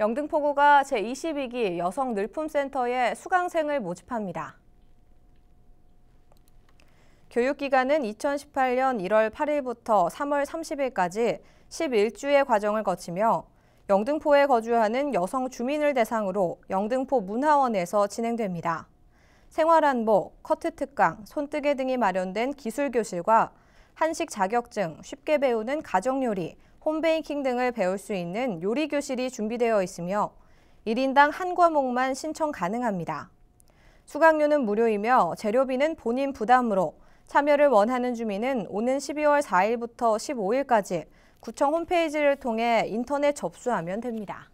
영등포구가 제22기 여성 늘품센터에 수강생을 모집합니다. 교육기간은 2018년 1월 8일부터 3월 30일까지 11주의 과정을 거치며 영등포에 거주하는 여성 주민을 대상으로 영등포 문화원에서 진행됩니다. 생활한복, 커트 특강, 손뜨개 등이 마련된 기술교실과 한식 자격증, 쉽게 배우는 가정요리, 홈베이킹 등을 배울 수 있는 요리 교실이 준비되어 있으며 1인당 한 과목만 신청 가능합니다. 수강료는 무료이며 재료비는 본인 부담으로 참여를 원하는 주민은 오는 12월 4일부터 15일까지 구청 홈페이지를 통해 인터넷 접수하면 됩니다.